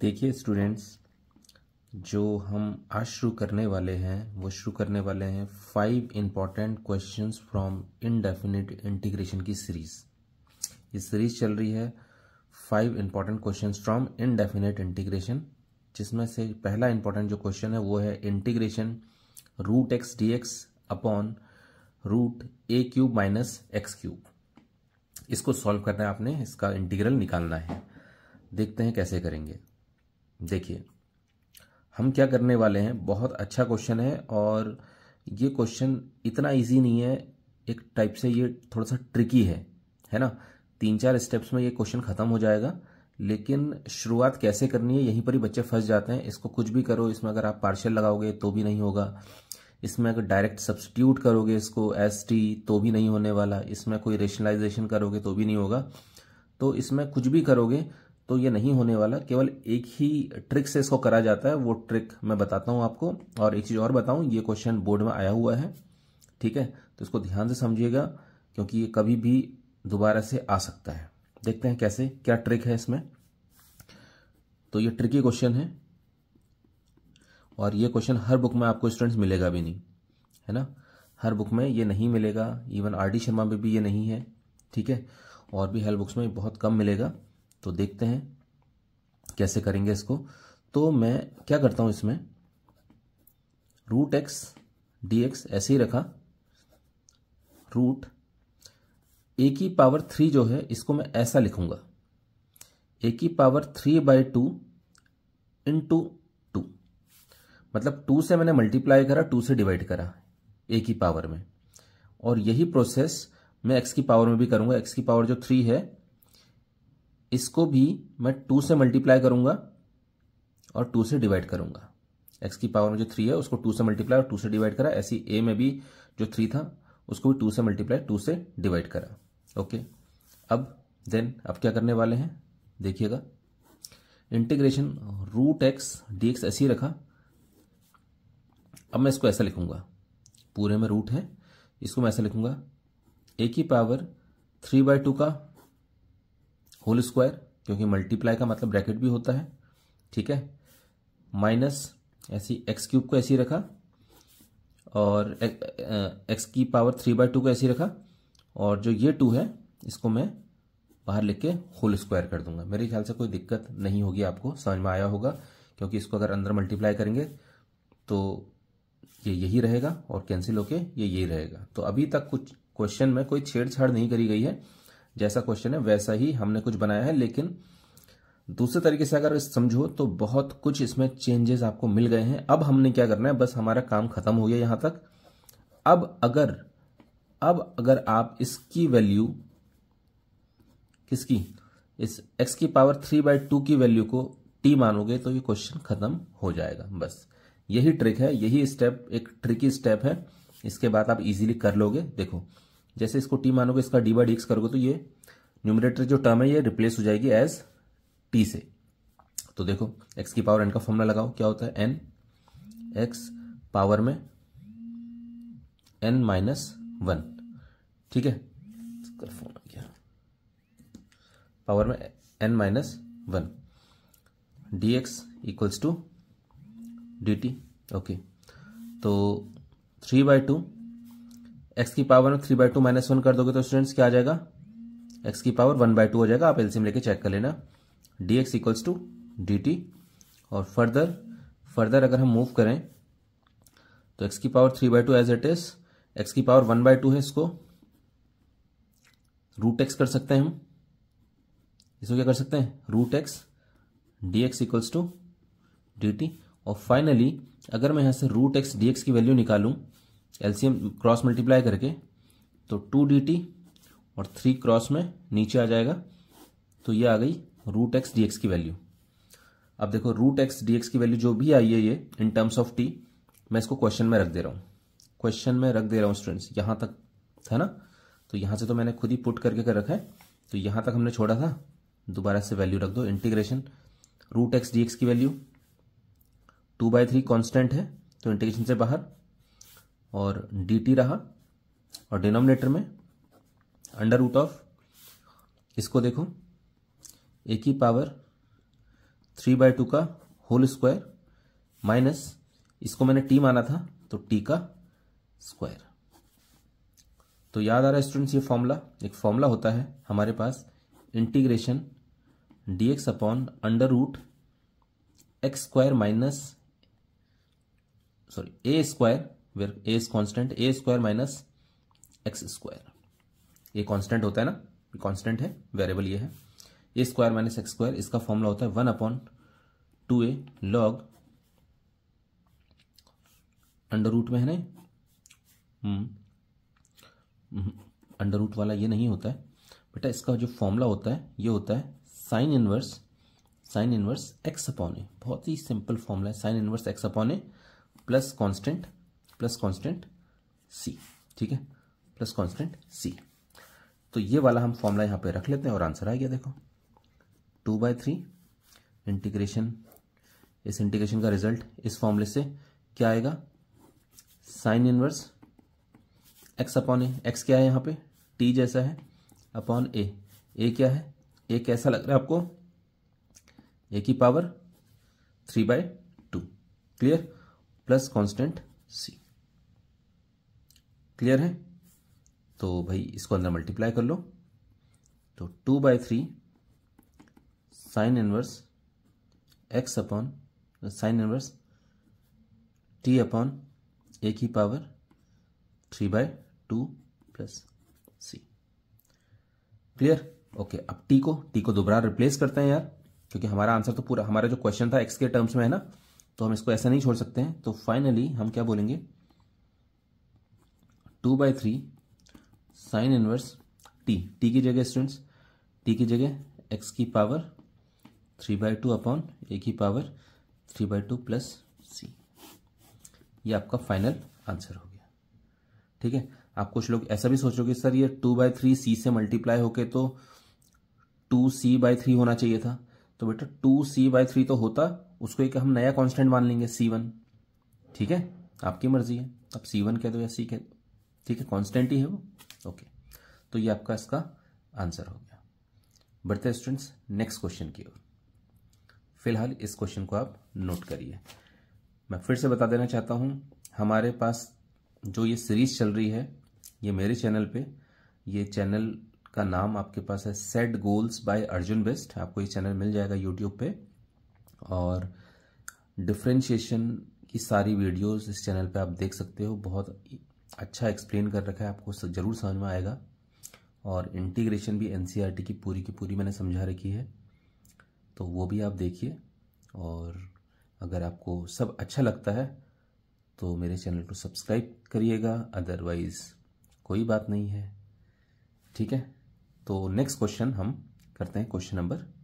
देखिए स्टूडेंट्स जो हम आज शुरू करने वाले हैं वो शुरू करने वाले हैं five important questions from indefinite integration की सीरीज ये सीरीज चल रही है five important question from indefinite integration जिसमें से पहला इंपॉर्टेंट जो क्वेश्चन है वो है integration root x d x upon root a cube minus x cube इसको सॉल्व करना है आपने इसका इंटीग्रल निकालना है देखते हैं कैसे करेंगे देखिए हम क्या करने वाले हैं बहुत अच्छा क्वेश्चन है और ये क्वेश्चन इतना इजी नहीं है एक टाइप से ये थोड़ा सा ट्रिकी है है ना तीन चार स्टेप्स में ये क्वेश्चन खत्म हो जाएगा लेकिन शुरुआत कैसे करनी है यहीं पर ही बच्चे फंस जाते हैं इसको कुछ भी करो इसमें अगर आप पार्शल लगाओगे तो भी नहीं होगा इसमें अगर डायरेक्ट सब्सटीट्यूट करोगे इसको एस टी तो भी नहीं होने वाला इसमें कोई रेशनलाइजेशन करोगे तो भी नहीं होगा तो इसमें कुछ भी करोगे तो ये नहीं होने वाला केवल एक ही ट्रिक से इसको करा जाता है वो ट्रिक मैं बताता हूँ आपको और एक चीज़ और बताऊँ ये क्वेश्चन बोर्ड में आया हुआ है ठीक है तो इसको ध्यान से समझिएगा क्योंकि ये कभी भी दोबारा से आ सकता है देखते हैं कैसे क्या ट्रिक है इसमें तो ये ट्रिकी क्वेश्चन है और ये क्वेश्चन हर बुक में आपको स्टूडेंट्स मिलेगा भी नहीं है ना हर बुक में ये नहीं मिलेगा इवन आर डी शर्मा में भी ये नहीं है ठीक है और भी हेल्प बुक्स में बहुत कम मिलेगा तो देखते हैं कैसे करेंगे इसको तो मैं क्या करता हूं इसमें रूट एक्स डी एक्स ऐसे ही रखा रूट ए की पावर थ्री जो है इसको मैं ऐसा लिखूंगा ए की power three by two into two मतलब टू से मैंने मल्टीप्लाई करा टू से डिवाइड करा ए की पावर में और यही प्रोसेस मैं एक्स की पावर में भी करूंगा एक्स की पावर जो थ्री है इसको भी मैं टू से मल्टीप्लाई करूंगा और टू से डिवाइड करूंगा एक्स की पावर में जो थ्री है उसको टू से मल्टीप्लाई और टू से डिवाइड करा ऐसी ए में भी जो थ्री था उसको भी टू से मल्टीप्लाई टू से डिवाइड करा ओके अब देन अब क्या करने वाले हैं देखिएगा integration root x d x ऐसी रखा अब मैं इसको ऐसा लिखूंगा पूरे में रूट है इसको मैं ऐसा लिखूंगा ए की पावर थ्री बाय टू का होल स्क्वायर क्योंकि मल्टीप्लाई का मतलब ब्रैकेट भी होता है ठीक है माइनस ऐसी एक्स क्यूब को ऐसी रखा और एक्स की पावर थ्री बाय टू को ऐसी रखा और जो ये टू है इसको मैं बाहर लिख के होल स्क्वायर कर दूंगा मेरे ख्याल से कोई दिक्कत नहीं होगी आपको समझ में आया होगा क्योंकि इसको अगर अंदर मल्टीप्लाई करेंगे तो ये यही रहेगा और कैंसिल होके ये यही रहेगा तो अभी तक कुछ क्वेश्चन में कोई छेड़छाड़ नहीं करी गई है जैसा क्वेश्चन है वैसा ही हमने कुछ बनाया है लेकिन दूसरे तरीके से अगर समझो तो बहुत कुछ इसमें चेंजेस आपको मिल गए हैं अब हमने क्या करना है बस हमारा काम खत्म हो गया यहां तक अब अगर अब अगर आप इसकी वैल्यू किसकी इस x की पावर थ्री बाई टू की वैल्यू को t मानोगे तो ये क्वेश्चन खत्म हो जाएगा बस यही ट्रिक है यही स्टेप एक ट्रिकी स्टेप है इसके बाद आप इजीली कर लोगे देखो जैसे इसको टी मानोगे इसका डी बाई डी एक्स करोगे तो ये न्यूमिनेटर जो टर्म है ये रिप्लेस हो जाएगी एज टी से तो देखो एक्स की पावर एन का फॉर्मूला लगाओ क्या होता है एन एक्स पावर में एन माइनस वन ठीक है पावर में n minus one d x equals to d t okay तो थ्री बाय टू एक्स की पावर में three by two minus one कर दोगे तो स्टूडेंट्स क्या आ जाएगा एक्स की पावर वन बाय टू हो जाएगा आप एलसीएम लेके चेक कर लेना d x equals to d t और फर्दर फर्दर अगर हम मूव करें तो एक्स की power three by two as it is x की पावर वन बाय टू है इसको रूट एक्स कर सकते हैं हम इसको क्या कर सकते हैं root x d x equals to d t और फाइनली अगर मैं यहां से रूट एक्स डी एक्स की वैल्यू निकालूं एलसीएम क्रॉस मल्टीप्लाई करके तो टू डी और थ्री क्रॉस में नीचे आ जाएगा तो ये आ गई रूट एक्स डी की वैल्यू अब देखो रूट एक्स डी की वैल्यू जो भी आई है ये इन टर्म्स ऑफ टी मैं इसको क्वेश्चन में रख दे रहा हूँ क्वेश्चन में रख दे रहा हूँ स्टूडेंट्स यहाँ तक है ना तो यहाँ से तो मैंने खुद ही पुट करके कर रखा है तो यहाँ तक हमने छोड़ा था दोबारा से वैल्यू रख दो इंटीग्रेशन रूट एक्स डी की value two by three constant है तो इंटीग्रेशन से बाहर और डी रहा और डिनोमिनेटर में अंडर रूट ऑफ इसको देखो ए की पावर थ्री बाय टू का होल स्क्वायर माइनस इसको मैंने टी माना था तो टी का स्क्वायर तो याद आ रहा है स्टूडेंट्स ये फॉर्मूला एक फॉर्मूला होता है हमारे पास integration d x upon under root x square minus sorry a square where a is constant a square minus x square ये कॉन्स्टेंट होता है ना कॉन्स्टेंट है वेरिएबल ये है a square minus x square इसका फॉर्मूला होता है one upon two a log under root में है ना अंडर रूट हम्म, हम्म, वाला ये नहीं होता है बेटा इसका जो फॉर्मूला होता है ये होता है sine inverse sine inverse x upon a बहुत ही सिंपल फॉर्मूला है sine inverse x upon a plus constant plus constant c ठीक है प्लस कांस्टेंट सी तो ये वाला हम फॉर्मूला यहां पे रख लेते हैं और आंसर आ गया देखो टू बाई थ्री इंटीग्रेशन इस इंटीग्रेशन का रिजल्ट इस फॉर्मूले से क्या आएगा sine inverse x upon a x क्या है यहां पे टी जैसा है अपॉन ए ए क्या है ए कैसा लग रहा है आपको ए की power three by two clear plus constant c clear है तो भाई इसको अंदर मल्टीप्लाई कर लो तो two by three sine inverse x upon sine inverse t upon a की power three by two plus c clear okay अब टी को टी को दोबारा रिप्लेस करते हैं यार क्योंकि हमारा आंसर तो पूरा हमारा जो क्वेश्चन था एक्स के टर्म्स में है ना तो हम इसको ऐसा नहीं छोड़ सकते हैं तो फाइनली हम क्या बोलेंगे two by three sine inverse t t की जगह स्टूडेंट्स टी की जगह एक्स की power three by two upon a की power three by two plus c ये आपका फाइनल आंसर हो गया ठीक है आप कुछ लोग ऐसा भी सोचोगे सर ये टू बाई थ्री सी से मल्टीप्लाई होके तो टू सी बाई थ्री होना चाहिए था तो बेटा टू सी बाई थ्री तो होता उसको एक हम नया कांस्टेंट मान लेंगे सी वन ठीक है आपकी मर्जी है आप सी वन कह दो या सी कह दो ठीक है कॉन्स्टेंट ही है वो ओके तो ये आपका इसका आंसर हो गया बढ़ते स्टूडेंट्स नेक्स्ट क्वेश्चन की ओर फिलहाल इस क्वेश्चन को आप नोट करिए मैं फिर से बता देना चाहता हूँ हमारे पास जो ये सीरीज चल रही है ये मेरे चैनल पे ये चैनल का नाम आपके पास है set goals by Arjun best आपको ये चैनल मिल जाएगा यूट्यूब पे और डिफ्रेंशिएशन की सारी वीडियोस इस चैनल पे आप देख सकते हो बहुत अच्छा एक्सप्लेन कर रखा है आपको ज़रूर समझ में आएगा और इंटीग्रेशन भी एन e की पूरी की पूरी मैंने समझा रखी है तो वो भी आप देखिए और अगर आपको सब अच्छा लगता है तो मेरे चैनल को सब्सक्राइब करिएगा अदरवाइज़ कोई बात नहीं है ठीक है तो नेक्स्ट क्वेश्चन हम करते हैं क्वेश्चन नंबर